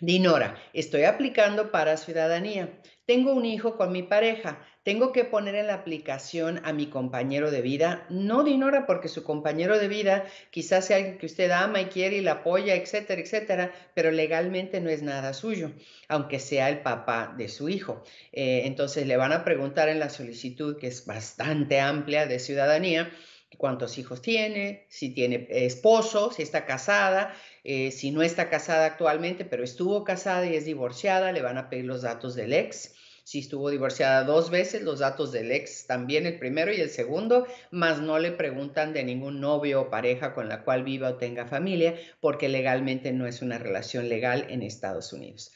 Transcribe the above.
Dinora, estoy aplicando para ciudadanía. Tengo un hijo con mi pareja. Tengo que poner en la aplicación a mi compañero de vida. No, Dinora, porque su compañero de vida quizás sea alguien que usted ama y quiere y la apoya, etcétera, etcétera, pero legalmente no es nada suyo, aunque sea el papá de su hijo. Eh, entonces le van a preguntar en la solicitud, que es bastante amplia de ciudadanía, cuántos hijos tiene, si tiene esposo, si está casada, eh, si no está casada actualmente, pero estuvo casada y es divorciada, le van a pedir los datos del ex. Si estuvo divorciada dos veces, los datos del ex también, el primero y el segundo, más no le preguntan de ningún novio o pareja con la cual viva o tenga familia, porque legalmente no es una relación legal en Estados Unidos.